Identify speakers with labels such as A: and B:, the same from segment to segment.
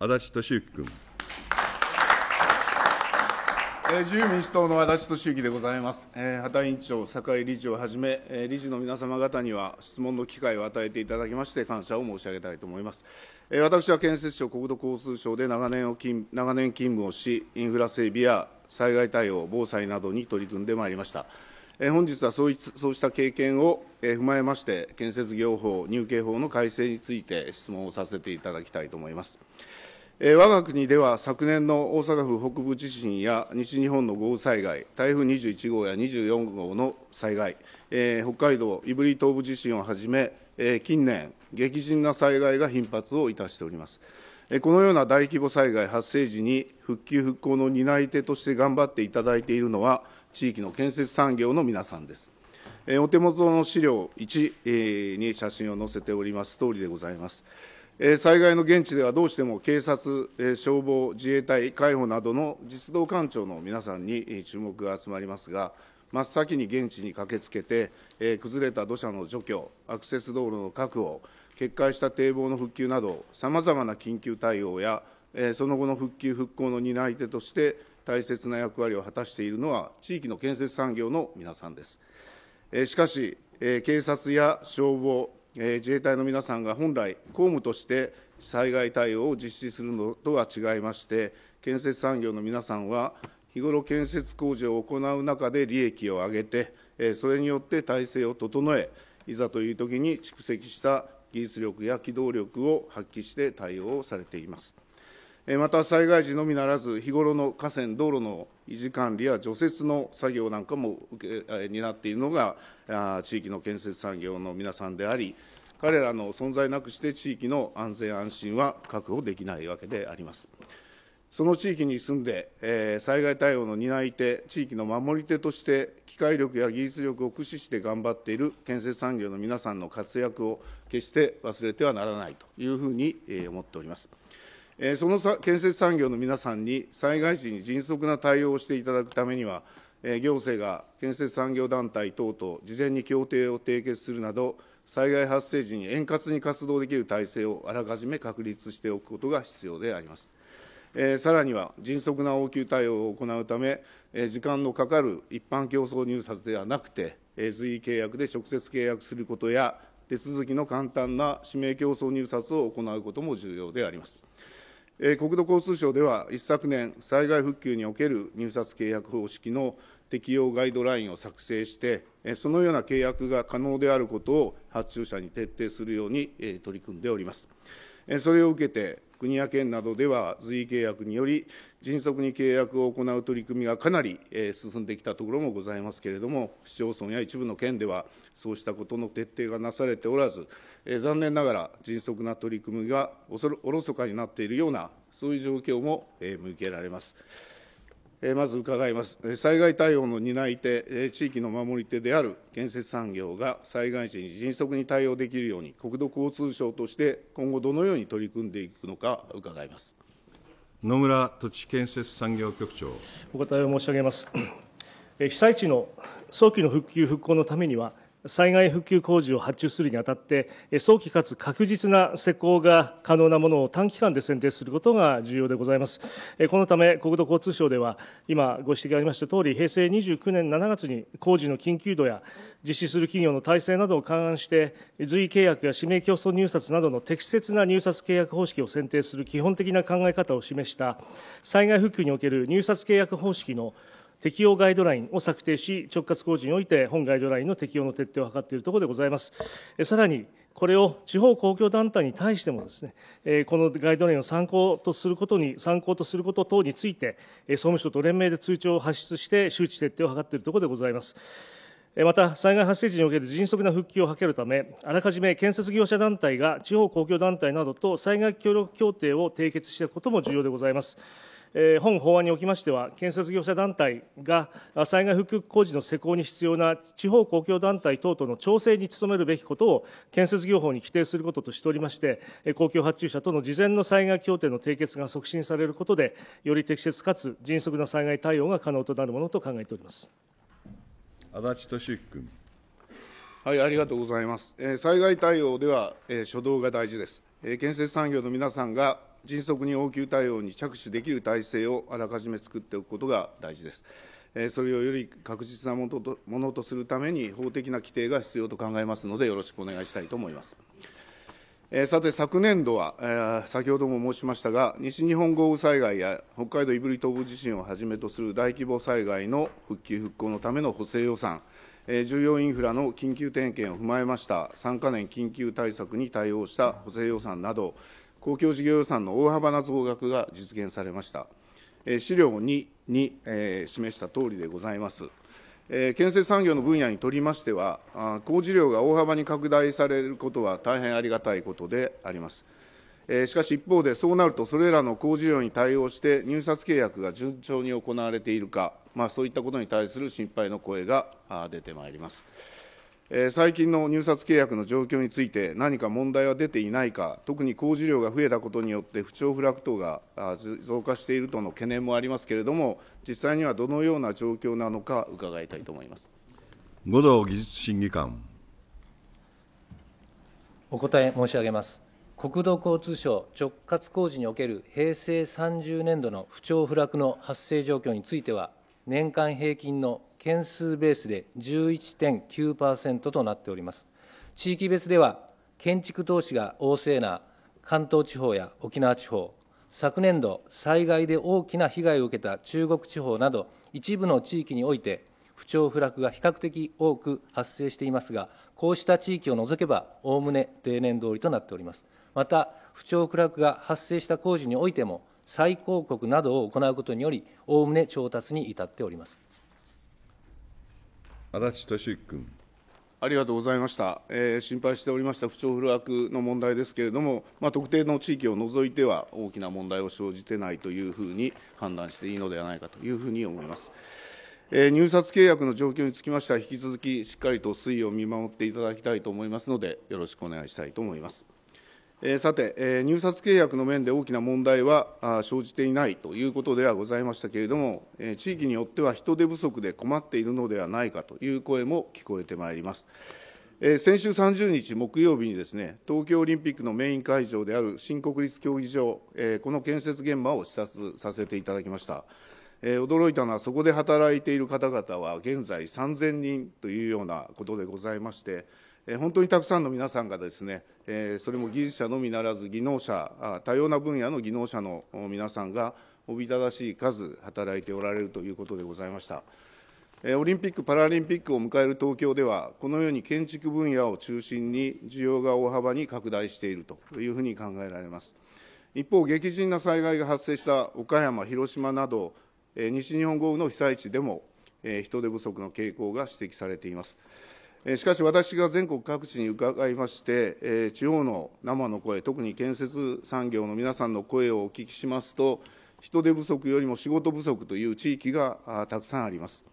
A: 足立俊之君。
B: 自由民主党の足立俊之でございます。畑委員長、酒井理事をはじめ、理事の皆様方には質問の機会を与えていただきまして、感謝を申し上げたいと思います。私は建設省国土交通省で長年を勤長年勤務をし、インフラ整備や災害対応、防災などに取り組んでまいりました。本日はそうした経験を踏まえまして、建設業法、入慶法の改正について質問をさせていただきたいと思います。我が国では昨年の大阪府北部地震や西日本の豪雨災害、台風21号や24号の災害、えー、北海道胆振東部地震をはじめ、えー、近年、激甚な災害が頻発をいたしております。えー、このような大規模災害発生時に復旧・復興の担い手として頑張っていただいているのは、地域の建設産業の皆さんです。お手元の資料1に写真を載せております通りでございます。災害の現地ではどうしても警察、消防、自衛隊、海保などの実動官庁の皆さんに注目が集まりますが、真っ先に現地に駆けつけて、崩れた土砂の除去、アクセス道路の確保、決壊した堤防の復旧など、さまざまな緊急対応や、その後の復旧・復興の担い手として、大切な役割を果たしているのは、地域の建設産業の皆さんです。しかし、警察や消防、え自衛隊の皆さんが本来、公務として災害対応を実施するのとは違いまして、建設産業の皆さんは、日頃建設工事を行う中で利益を上げて、えそれによって体制を整え、いざというときに蓄積した技術力や機動力を発揮して対応をされています。また災害時のみならず、日頃の河川、道路の維持管理や除雪の作業なんかも担っているのが、地域の建設産業の皆さんであり、彼らの存在なくして地域の安全安心は確保できないわけであります。その地域に住んで、え災害対応の担い手、地域の守り手として、機械力や技術力を駆使して頑張っている建設産業の皆さんの活躍を決して忘れてはならないというふうに、え思っております。その建設産業の皆さんに災害時に迅速な対応をしていただくためには、行政が建設産業団体等と事前に協定を締結するなど、災害発生時に円滑に活動できる体制をあらかじめ確立しておくことが必要であります。えー、さらには、迅速な応急対応を行うため、えー、時間のかかる一般競争入札ではなくて、えー、随意契約で直接契約することや、手続きの簡単な指名競争入札を行うことも重要であります。国土交通省では一昨年、災害復旧における入札契約方式の適用ガイドラインを作成して、そのような契約が可能であることを発注者に徹底するように取り組んでおります。それを受けて、国や県などでは随意契約により、迅速に契約を行う取り組みがかなり進んできたところもございますけれども、市町村や一部の県では、そうしたことの徹底がなされておらず、残念ながら迅速な取り組みがおろそかになっているような、そういう状況も見受けられます。まず伺います。災害対応の担い手、地域の守り手である建設産業が災害時に迅速に対応できるように、国土交通省として今後どのように取り組んでいくのか
C: 伺います。野村土地建設産業局長。
D: お答えを申し上げます。被災地の早期の復旧・復興のためには、災害復旧工事を発注するにあたって、早期かつ確実な施工が可能なものを短期間で選定することが重要でございます。このため、国土交通省では、今ご指摘がありましたとおり、平成29年7月に工事の緊急度や実施する企業の体制などを勘案して、随意契約や指名競争入札などの適切な入札契約方式を選定する基本的な考え方を示した、災害復旧における入札契約方式の適用ガイドラインを策定し、直轄工事において本ガイドラインの適用の徹底を図っているところでございます。さらに、これを地方公共団体に対してもですね、このガイドラインを参考とすることに、参考とすること等について、総務省と連名で通知を発出して、周知徹底を図っているところでございます。また、災害発生時における迅速な復旧を図るため、あらかじめ建設業者団体が地方公共団体などと災害協力協定を締結したことも重要でございます。本法案におきましては、建設業者団体が災害復旧工事の施行に必要な地方公共団体等との調整に努めるべきことを建設業法に規定することとしておりまして、公共発注者との事前の災害協定の締結が促進されることで、より適切かつ迅速な災害対応が可能となるものと考えております
C: 足立俊之君。はい、ありがとうござ
B: います。え災害対応では、え初動が大事です。え建設産業の皆さんが迅速に応急対応に着手できる体制をあらかじめ作っておくことが大事です。それをより確実なものとするために法的な規定が必要と考えますので、よろしくお願いしたいと思います。えさて、昨年度は、先ほども申しましたが、西日本豪雨災害や北海道胆振東部地震をはじめとする大規模災害の復旧・復興のための補正予算、え重要インフラの緊急点検を踏まえました3か年緊急対策に対応した補正予算など、公共事業予算の大幅な増額が実現されました。え資料2に示したとおりでございます。え建設産業の分野にとりましては、工事量が大幅に拡大されることは大変ありがたいことであります。えしかし一方で、そうなるとそれらの工事量に対応して入札契約が順調に行われているか、まあ、そういったことに対する心配の声が出てまいります。え最近の入札契約の状況について、何か問題は出ていないか、特に工事量が増えたことによって、不調不落等が増加しているとの懸念もありますけれども、実際にはどのような
C: 状況なのか、伺いたいと思います
A: 五道技術審議官。
C: お答え申し上げます。国土交通省直轄工事における平成30年度の不調不落の発生状況については、年間平均の件数ベースで11.9%となっております。地域別では、建築投資が旺盛な関東地方や沖縄地方、昨年度、災害で大きな被害を受けた中国地方など、一部の地域において、不調不落が比較的多く発生していますが、こうした地域を除けば、おおむね例年通りとなっております。また、不調不落が発生した工事においても、再広告などを行うことにより、おおむね調達に至っております。足立俊之君。ありがとうございました、
B: えー、心配しておりました不調不落の問題ですけれども、まあ、特定の地域を除いては大きな問題を生じてないというふうに判断していいのではないかというふうに思います。えー、入札契約の状況につきましては、引き続きしっかりと推移を見守っていただきたいと思いますので、よろしくお願いしたいと思います。さて、入札契約の面で大きな問題は生じていないということではございましたけれども、地域によっては人手不足で困っているのではないかという声も聞こえてまいります。先週30日木曜日にですね、東京オリンピックのメイン会場である新国立競技場、この建設現場を視察させていただきました。驚いたのは、そこで働いている方々は現在3000人というようなことでございまして、本当にたくさんの皆さんがですね、それも技術者のみならず、技能者、多様な分野の技能者の皆さんが、おびただしい数、働いておられるということでございました。オリンピック・パラリンピックを迎える東京では、このように建築分野を中心に、需要が大幅に拡大しているというふうに考えられます。一方、激甚な災害が発生した岡山、広島など、西日本豪雨の被災地でも、人手不足の傾向が指摘されています。しかし私が全国各地に伺いまして、え地方の生の声、特に建設産業の皆さんの声をお聞きしますと、人手不足よりも仕事不足という地域がたくさんあります。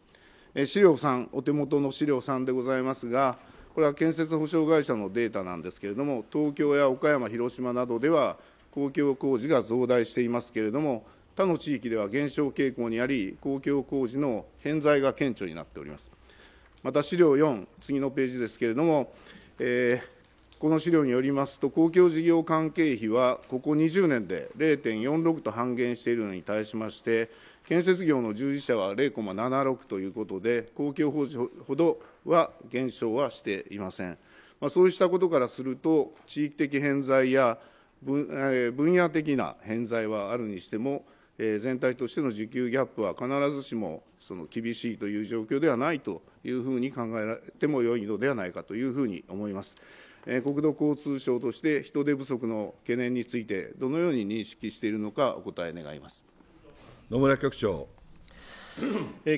B: え資料3、お手元の資料3でございますが、これは建設保証会社のデータなんですけれども、東京や岡山、広島などでは公共工事が増大していますけれども、他の地域では減少傾向にあり、公共工事の偏在が顕著になっております。また資料4、次のページですけれども、えー、この資料によりますと、公共事業関係費は、ここ20年で0.46と半減しているのに対しまして、建設業の従事者は0.76ということで、公共法人ほどは減少はしていません。まあ、そうしたことからすると、地域的偏在や分,、えー、分野的な偏在はあるにしても、えー、全体としての需給ギャップは必ずしもその厳しいという状況ではないと。いうふうに考えられても良いのではないかというふうに思います。国土交通省として人手不足の懸念について、どのように認識しているのか、お答え願います
C: 野村局長。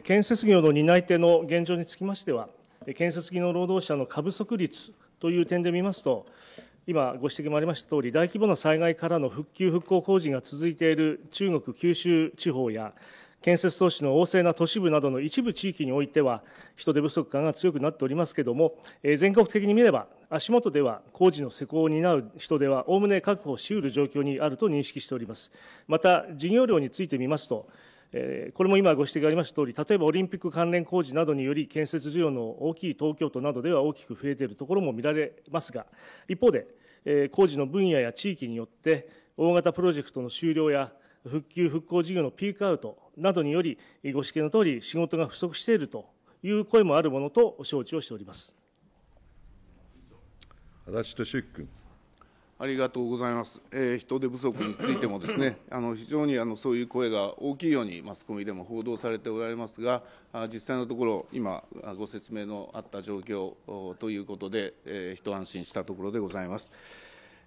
C: 建
D: 設業の担い手の現状につきましては、建設技能労働者の過不足率という点で見ますと、今、ご指摘もありましたとおり、大規模な災害からの復旧・復興工事が続いている中国・九州地方や、建設投資の旺盛な都市部などの一部地域においては、人手不足感が強くなっておりますけれども、え全国的に見れば、足元では工事の施工を担う人手はおおむね確保しうる状況にあると認識しております。また、事業量についてみますと、えこれも今ご指摘がありましたとおり、例えばオリンピック関連工事などにより、建設需要の大きい東京都などでは大きく増えているところも見られますが、一方で、え工事の分野や地域によって、大型プロジェクトの終了や、復旧・復興事業のピークアウトなどにより、ご指摘の通り、仕事が不足しているという声もあるものと承知をしております。
B: 足立俊之君。ありがとうございます、えー、人手不足についてもですね あの非常にあのそういう声が大きいようにマスコミでも報道されておられますがあ実際のところ今ご説明のあった状況ということで、えー、一安心したところでございます、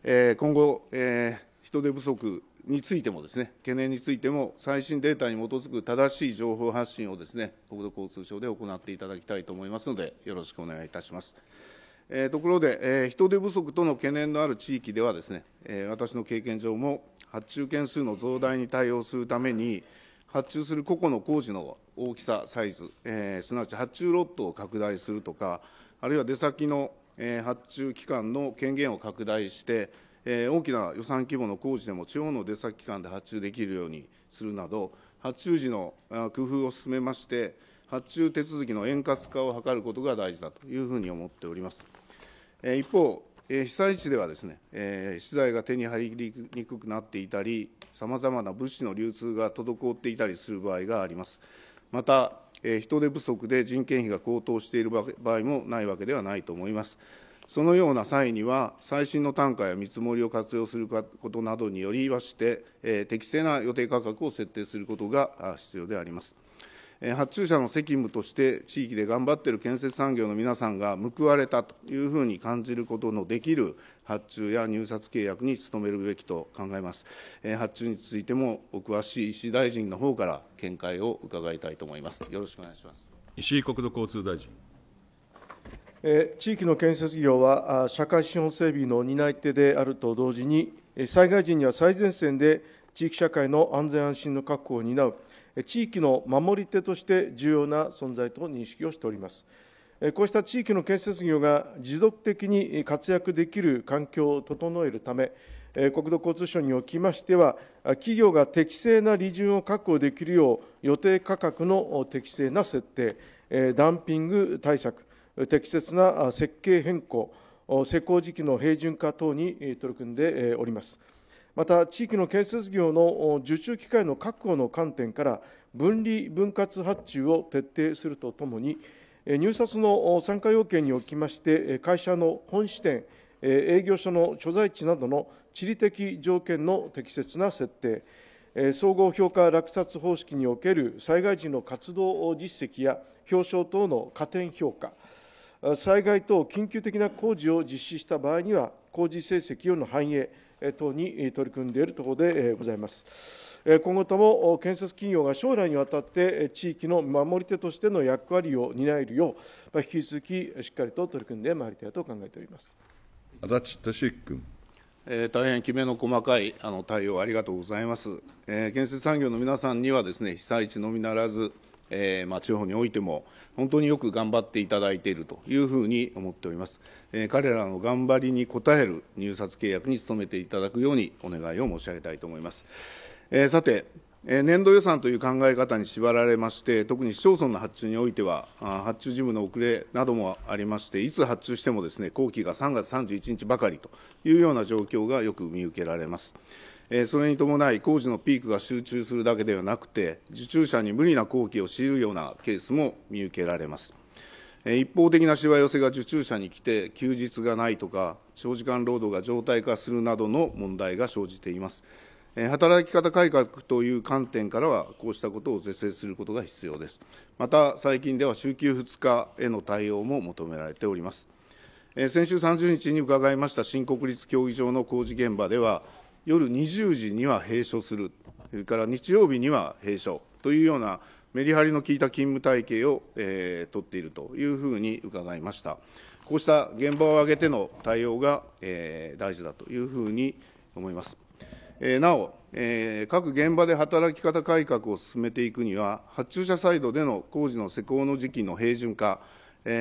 B: えー、今後、えー、人手不足についてもですね、懸念についても、最新データに基づく正しい情報発信をですね、国土交通省で行っていただきたいと思いますので、よろしくお願いいたします。えー、ところで、えー、人手不足との懸念のある地域ではですね、えー、私の経験上も、発注件数の増大に対応するために、発注する個々の工事の大きさ、サイズ、えー、すなわち発注ロットを拡大するとか、あるいは出先の、えー、発注期間の権限を拡大して、大きな予算規模の工事でも地方の出先機関で発注できるようにするなど、発注時の工夫を進めまして、発注手続きの円滑化を図ることが大事だというふうに思っております。一方、被災地ではですね、資材が手に入りにくくなっていたり、さまざまな物資の流通が滞っていたりする場合があります。また、人手不足で人件費が高騰している場合もないわけではないと思います。そのような際には、最新の単価や見積もりを活用することなどによりまして、え適正な予定価格を設定することが必要であります。発注者の責務として、地域で頑張っている建設産業の皆さんが報われたというふうに感じることのできる発注や入札契約に努めるべきと考えます。発注についても、お詳しい石大臣の方から見解を伺いたいと思います。よろしくお願いします
A: 石井国土交通大臣。地域の建設業は社会資本整備の担い手であると同時に、災害時には最前線で地域社会の安全安心の確保を担う、地域の守り手として重要な存在と認識をしております。こうした地域の建設業が持続的に活躍できる環境を整えるため、国土交通省におきましては、企業が適正な利潤を確保できるよう、予定価格の適正な設定、ダンピング対策、適切な設計変更、施工時期の平準化等に取り組んでおります。また、地域の建設業の受注機会の確保の観点から、分離分割発注を徹底するとともに、入札の参加要件におきまして、会社の本支店、営業所の所在地などの地理的条件の適切な設定、総合評価落札方式における災害時の活動実績や表彰等の加点評価、災害等緊急的な工事を実施した場合には、工事成績用の反映等に取り組んでいるところでございます。今後とも建設企業が将来にわたって地域の守り手としての役割を担えるよう、引き続きしっかりと取り組んでまいりたいと考えております。
B: 足立俊君。大変きめの細かい対応ありがとうございます、建設産業の皆さんにはですね被災地のみならずえー、まあ、地方においても本当によく頑張っていただいているというふうに思っております、えー、彼らの頑張りに応える入札契約に努めていただくようにお願いを申し上げたいと思います、えー、さて年度予算という考え方に縛られまして、特に市町村の発注においては、発注事務の遅れなどもありまして、いつ発注してもです、ね、工期が3月31日ばかりというような状況がよく見受けられます。それに伴い、工事のピークが集中するだけではなくて、受注者に無理な工期を強いるようなケースも見受けられます。一方的なしわ寄せが受注者に来て、休日がないとか、長時間労働が常態化するなどの問題が生じています。働き方改革という観点からは、こうしたことを是正することが必要です。また、最近では週休2日への対応も求められております。先週30日に伺いました新国立競技場の工事現場では、夜20時には閉所する、それから日曜日には閉所というようなメリハリの効いた勤務体系を、えー、取っているというふうに伺いました。こうした現場を挙げての対応が、えー、大事だというふうに思います。えー、なお、えー、各現場で働き方改革を進めていくには、発注者サイドでの工事の施工の時期の平準化、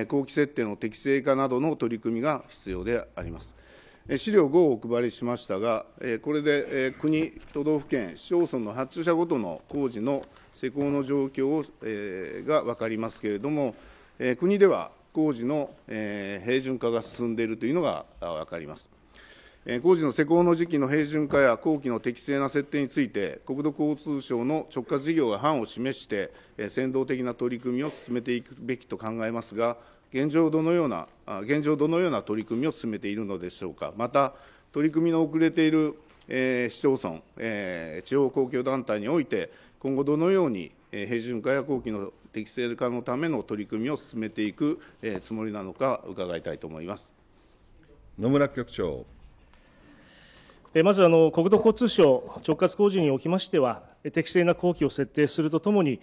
B: 工後期設定の適正化などの取り組みが必要であります。資料5をお配りしましたが、これで国、都道府県、市町村の発注者ごとの工事の施工の状況が分かりますけれども、国では工事の平準化が進んでいるというのが分かります。工事の施工の時期の平準化や工期の適正な設定について、国土交通省の直轄事業が範を示して、先導的な取り組みを進めていくべきと考えますが、現状どのような、現状どのような取り組みを進めているのでしょうか、また、取り組みの遅れている、えー、市町村、えー、地方公共団体において、今後どのように、えー、平準化や後期の適正化のための取り組みを進めていく、えー、つもりなのか、伺いたいと思います
D: 野村局長。えー、まずあの、国土交通省直轄工事におきましては、適正な工期を設定するとともに、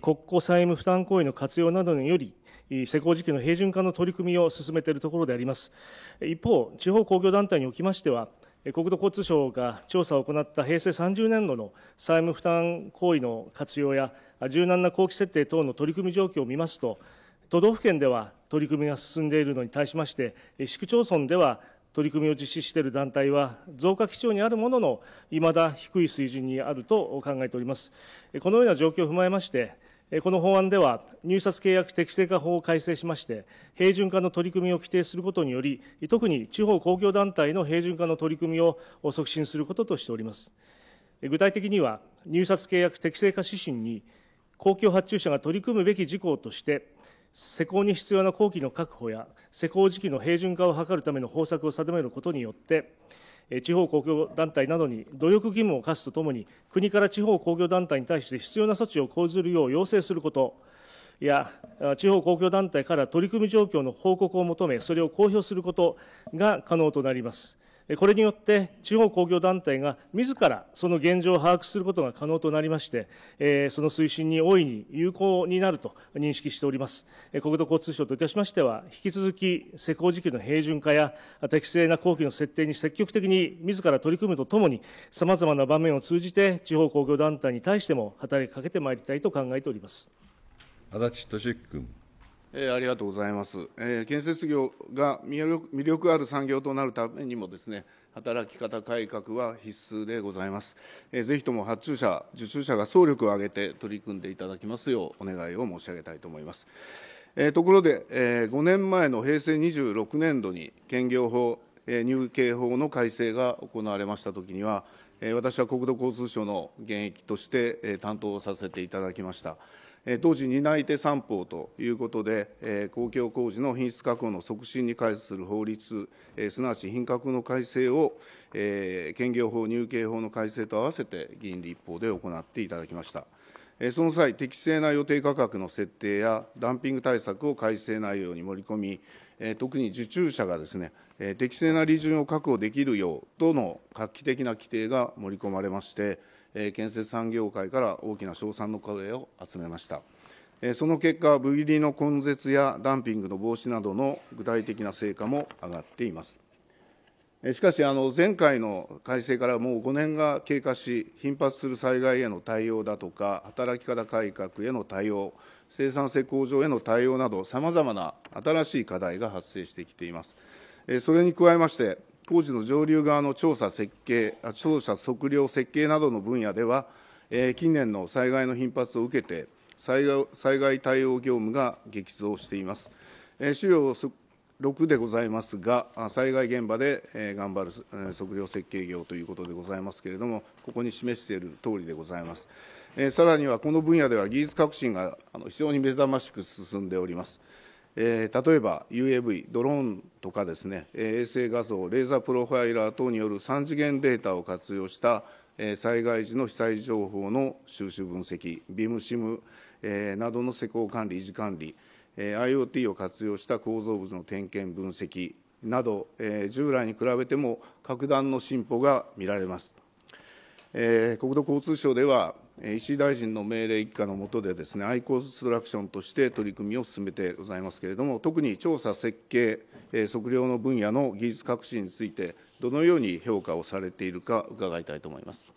D: 国庫債務負担行為の活用などにより、施工時期の平準化の取り組みを進めているところであります。一方、地方工業団体におきましては、国土交通省が調査を行った平成30年度の債務負担行為の活用や、柔軟な工期設定等の取り組み状況を見ますと、都道府県では取り組みが進んでいるのに対しまして、市区町村では取り組みを実施している団体は、増加基調にあるものの、いまだ低い水準にあると考えております。このような状況を踏まえまして、この法案では、入札契約適正化法を改正しまして、平準化の取り組みを規定することにより、特に地方公共団体の平準化の取り組みを促進することとしております。具体的には、入札契約適正化指針に、公共発注者が取り組むべき事項として、施工に必要な工期の確保や、施工時期の平準化を図るための方策を定めることによって、地方公共団体などに努力義務を課すとともに、国から地方公共団体に対して必要な措置を講ずるよう要請すること、や地方公共団体から取り組み状況の報告を求め、それを公表することが可能となります。これによって地方工業団体が自らその現状を把握することが可能となりまして、その推進に大いに有効になると認識しております。国土交通省といたしましては、引き続き施工時期の平準化や適正な工期の設定に積極的に自ら取り組むとともに、様々な場面を通じて地方工業団体に対しても働きかけてまいりたいと考えております。足立
B: 俊君。えー、ありがとうございます、えー、建設業が魅力ある産業となるためにもですね働き方改革は必須でございます、えー、ぜひとも発注者受注者が総力を挙げて取り組んでいただきますようお願いを申し上げたいと思います、えー、ところで、えー、5年前の平成26年度に兼業法、えー、入慶法の改正が行われましたときには私は国土交通省の現役として担当させていただきました。同時、担い手三方ということで、公共工事の品質確保の促進に関する法律、すなわち品格の改正を、兼業法、入慶法の改正と合わせて議員立法で行っていただきました。その際、適正な予定価格の設定やダンピング対策を改正内容に盛り込み、特に受注者がですね、適正な利順を確保できるようとの画期的な規定が盛り込まれまして、え建設産業界から大きな称賛の声を集めました。その結果、部切りの根絶やダンピングの防止などの具体的な成果も上がっています。しかし、あの前回の改正からもう5年が経過し、頻発する災害への対応だとか、働き方改革への対応、生産性向上への対応など、さまざまな新しい課題が発生してきています。それに加えまして、工事の上流側の調査設計、調査測量設計などの分野では、えー、近年の災害の頻発を受けて災害、災害対応業務が激増しています。えー、資料6でございますが、災害現場で、えー、頑張る、えー、測量設計業ということでございますけれども、ここに示しているとおりでございます。えー、さらには、この分野では技術革新があの非常に目覚ましく進んでおります。えー、例えば UAV、ドローンとかですね、衛星画像、レーザープロファイラー等による3次元データを活用した、えー、災害時の被災情報の収集分析、ビムシム、えー、などの施工管理、維持管理、えー、IoT を活用した構造物の点検、分析など、えー、従来に比べても格段の進歩が見られます。えー、国土交通省では石井大臣の命令一下の下でですね、アイコンストラクションとして取り組みを進めてございますけれども、特に調査、設計、測量の分野の技術革新について、どのように評価をされているか伺いたいと思います。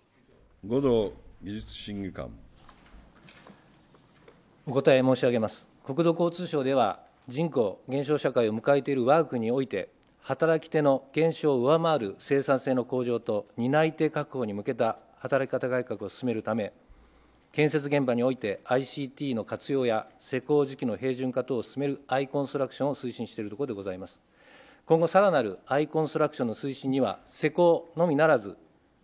B: 五
C: 藤技術審議官。お答え申し上げます。国土交通省では、人口減少社会を迎えている我が国において、働き手の減少を上回る生産性の向上と担い手確保に向けた働き方改革を進めるため、建設現場において ICT の活用や施工時期の平準化等を進めるアイコンストラクションを推進しているところでございます。今後さらなるアイコンストラクションの推進には、施工のみならず、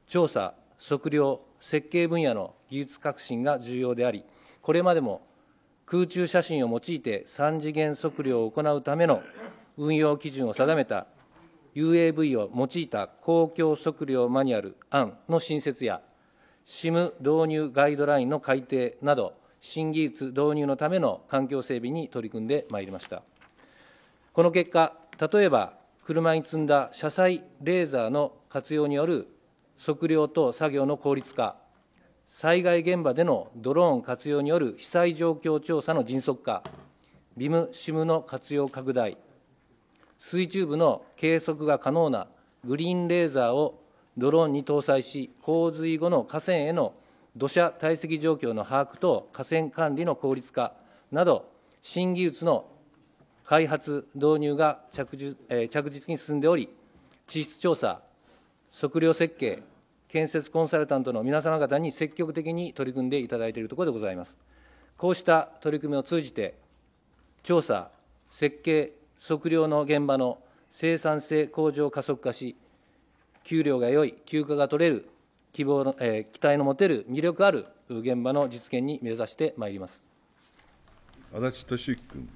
C: 調査、測量、設計分野の技術革新が重要であり、これまでも空中写真を用いて3次元測量を行うための運用基準を定めた UAV を用いた公共測量マニュアル案の新設や SIM 導入ガイドラインの改定など、新技術導入のための環境整備に取り組んでまいりました。この結果、例えば車に積んだ車載レーザーの活用による測量と作業の効率化、災害現場でのドローン活用による被災状況調査の迅速化、v i m SIM の活用拡大、水中部の計測が可能なグリーンレーザーをドローンに搭載し、洪水後の河川への土砂堆積状況の把握と河川管理の効率化など、新技術の開発、導入が着実,、に進んでおり、地質調査、測量設計、建設コンサルタントの皆様方に積極的に取り組んでいただいているところでございます。こうした取り組みを通じて、調査、設計、測量の現場の生産性向上を加速化し、給料が良い、休暇が取れる、希望の、えー、期待の持てる魅力ある現場の実現に目指してまいります足立俊之君。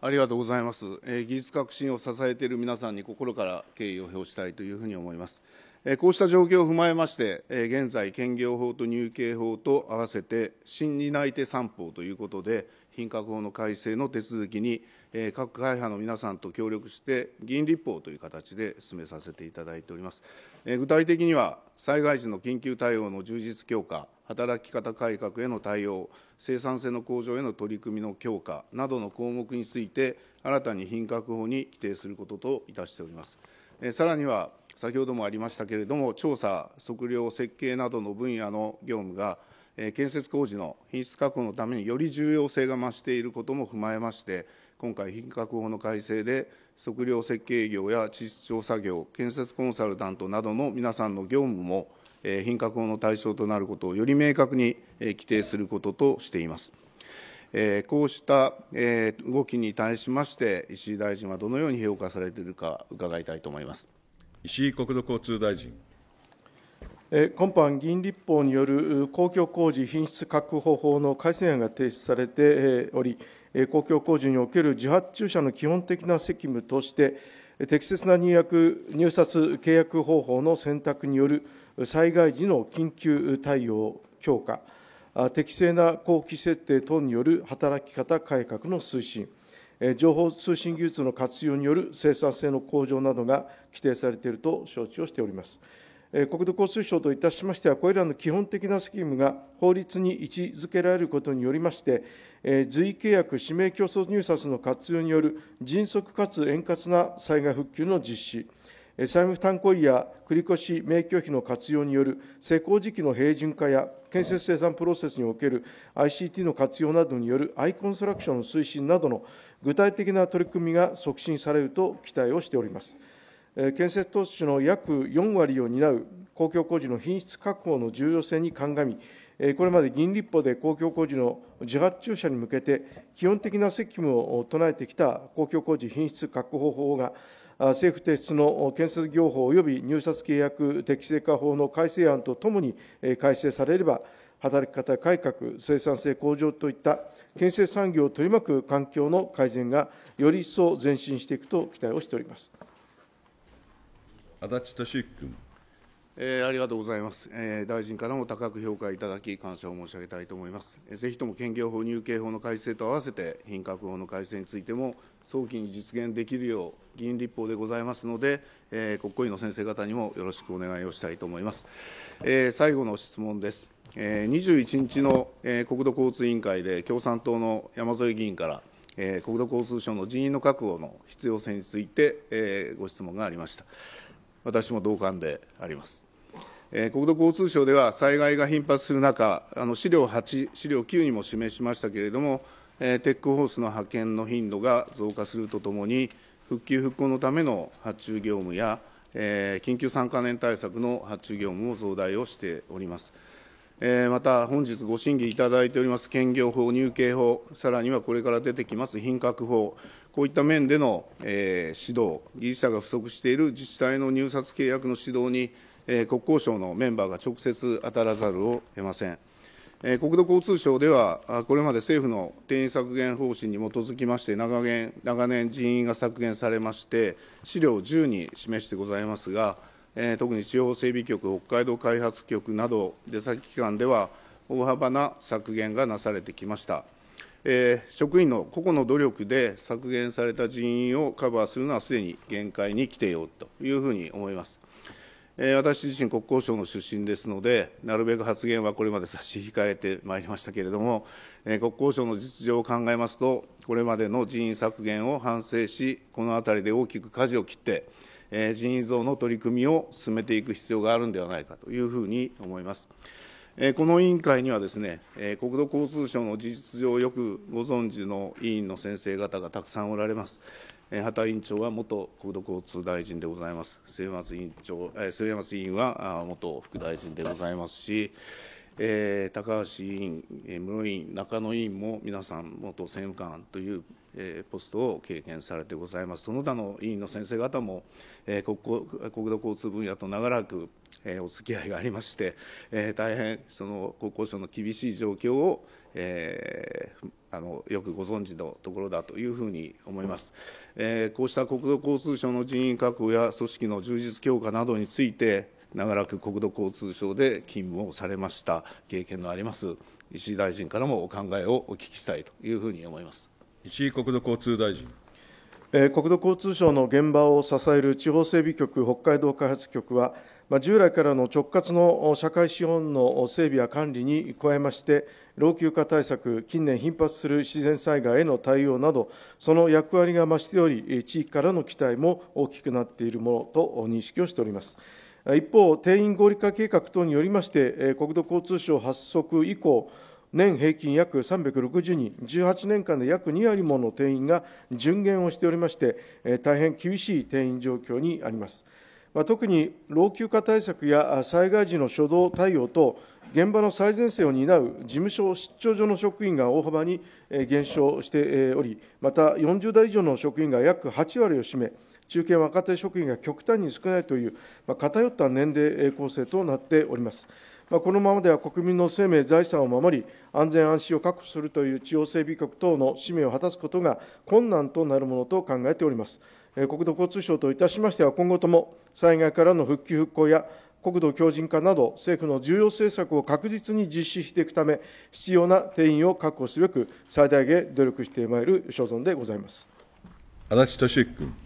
C: ありがとうございます、えー、技術革新を支えている皆さんに心から
B: 敬意を表したいというふうに思います。えこうした状況を踏まえまして、え現在、兼業法と入刑法と合わせて、新担い手三法ということで、品格法の改正の手続きに、え各会派の皆さんと協力して、議員立法という形で進めさせていただいております。え具体的には、災害時の緊急対応の充実強化、働き方改革への対応、生産性の向上への取り組みの強化などの項目について、新たに品格法に規定することといたしております。えさらには、先ほどもありましたけれども、調査、測量、設計などの分野の業務が、建設工事の品質確保のためにより重要性が増していることも踏まえまして、今回、品格法の改正で、測量設計業や地質調査業、建設コンサルタントなどの皆さんの業務も、品格法の対象となることをより明確に規定することとしています。こうした動きに対しまして、石井大臣はどのように評価されているか伺いたいと思います
C: 石井国土交通大臣。
B: 今般、議員立法によ
A: る公共工事品質確保法の改正案が提出されており、公共工事における自発注者の基本的な責務として、適切な入約入札契約方法の選択による災害時の緊急対応強化、適正な工期設定等による働き方改革の推進、情報通信技術の活用による生産性の向上などが規定されていると承知をしております。国土交通省といたしましては、これらの基本的なスキームが法律に位置づけられることによりまして、随意契約指名競争入札の活用による迅速かつ円滑な災害復旧の実施、債務負担行為や繰越免許費の活用による施工時期の平準化や建設生産プロセスにおける ICT の活用などによるアイコンストラクションの推進などの具体的な取り組みが促進されると期待をしております。建設投資の約4割を担う公共工事の品質確保の重要性に鑑み、これまで議員立法で公共工事の自発注射に向けて、基本的な責務を唱えてきた公共工事品質確保法が、政府提出の建設業法及び入札契約適正化法の改正案とともに改正されれば、働き方改革、生産性向上といった建設産業を取り巻く環境の改善がより一層前進していくと期待をしております。
B: 足立俊之君。えー、ありがとうございます、えー、大臣からも高く評価いただき、感謝を申し上げたいと思います。えー、ぜひとも県業法、入刑法の改正と合わせて、品格法の改正についても、早期に実現できるよう、議員立法でございますので、えー、国会議の先生方にもよろしくお願いをしたいと思います。えー、最後の質問です。えー、21日の、えー、国土交通委員会で、共産党の山添議員から、えー、国土交通省の人員の確保の必要性について、えー、ご質問がありました。私も同感であります。国土交通省では災害が頻発する中、あの資料8、資料9にも示しましたけれども、テックホースの派遣の頻度が増加するとともに、復旧・復興のための発注業務や、緊急参加年対策の発注業務も増大をしております。また、本日ご審議いただいております兼業法、入刑法、さらにはこれから出てきます品格法、こういった面での、えー、指導、技術者が不足している自治体の入札契約の指導に、えー、国交省のメンバーが直接当たらざるを得ません。え国土交通省では、これまで政府の定員削減方針に基づきまして長年、長年人員が削減されまして、資料10に示してございますが、え特に地方整備局、北海道開発局など、出先機関では、大幅な削減がなされてきました。えー、職員の個々の努力で削減された人員をカバーするのはすでに限界に来ていようというふうに思います。えー、私自身、国交省の出身ですので、なるべく発言はこれまで差し控えてまいりましたけれども、えー、国交省の実情を考えますと、これまでの人員削減を反省し、このあたりで大きく舵を切って、えー、人員増の取り組みを進めていく必要があるんではないかというふうに思います。この委員会にはですね、国土交通省の事実上よくご存知の委員の先生方がたくさんおられます。畑委員長は元国土交通大臣でございます。末松委員長、末松委員は元副大臣でございますし、えー、高橋委員、室井委員、中野委員も皆さん、元政務官という、えー、ポストを経験されてございます、その他の委員の先生方も、えー、国国土交通分野と長らく、えー、お付き合いがありまして、えー、大変その国交省の厳しい状況を、えー、あのよくご存知のところだというふうに思います、えー、こうした国土交通省の人員確保や組織の充実強化などについて長らく国土交通省で勤務をされました経験のあります石井大臣からもお考えをお聞きしたいというふうに思います石井国土交通大臣。
A: 国土交通省の現場を支える地方整備局北海道開発局は、従来からの直轄の社会資本の整備や管理に加えまして、老朽化対策、近年頻発する自然災害への対応など、その役割が増しており、地域からの期待も大きくなっているものと認識をしております。一方、定員合理化計画等によりまして、国土交通省発足以降、年平均約360人、18年間で約2割もの定員が順減をしておりまして、大変厳しい定員状況にあります。特に老朽化対策や災害時の初動対応等、現場の最前線を担う事務所、出張所の職員が大幅に減少しており、また40代以上の職員が約8割を占め、中堅若手職員が極端に少ないという、まあ、偏った年齢構成となっております。まあ、このままでは国民の生命、財産を守り、安全安心を確保するという地方整備局等の使命を果たすことが困難となるものと考えております。国土交通省といたしましては、今後とも災害からの復旧・復興や国土強靭化など、政府の重要政策を確実に実施していくため、必要な定員を確保すべく、最大限努力してまいる所
B: 存でございます
C: 足立俊之君。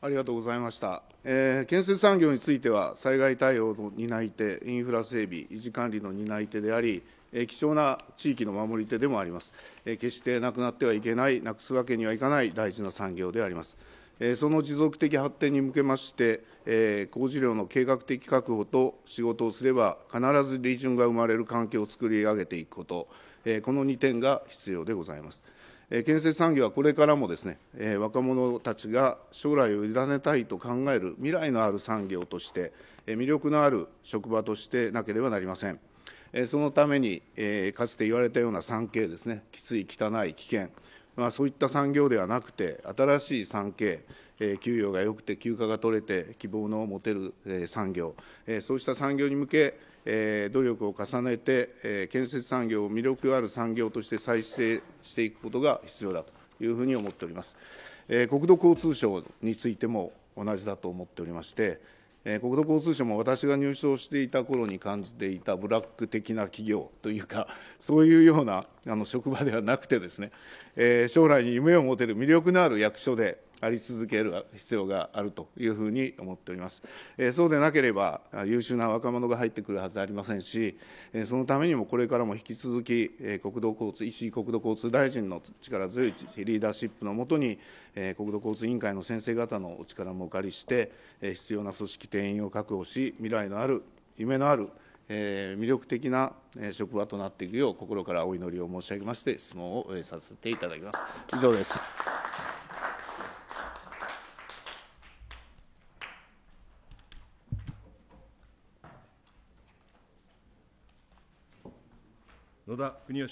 B: ありがとうございました、えー、建設産業については、災害対応の担い手、インフラ整備、維持管理の担い手であり、えー、貴重な地域の守り手でもあります、えー、決してなくなってはいけない、なくすわけにはいかない大事な産業であります。えその持続的発展に向けまして、え工事量の計画的確保と仕事をすれば、必ず利潤が生まれる環境を作り上げていくこと、えこの2点が必要でございます。建設産業はこれからもですね、若者たちが将来を委ねたいと考える未来のある産業として、魅力のある職場としてなければなりません。そのために、かつて言われたような産経ですね、きつい、汚い、危険、まあ、そういった産業ではなくて、新しい産経、給与が良くて休暇が取れて希望の持てる産業、そうした産業に向け、努力を重ねて、建設産業を魅力ある産業として再生していくことが必要だというふうに思っております。国土交通省についても同じだと思っておりまして、国土交通省も私が入省していた頃に感じていたブラック的な企業というか、そういうようなあの職場ではなくてですね、将来に夢を持てる魅力のある役所であり続ける必要があるというふうに思っております。そうでなければ優秀な若者が入ってくるはずありませんし、そのためにもこれからも引き続き、国土交通、石井国土交通大臣の力強いリーダーシップのもとに、国土交通委員会の先生方のお力もお借りして、必要な組織定員を確保し、未来のある、夢のある、魅力的な職場となっていくよう心からお祈りを申し上げまして質問をさせていただきます以上です。
C: 野田国義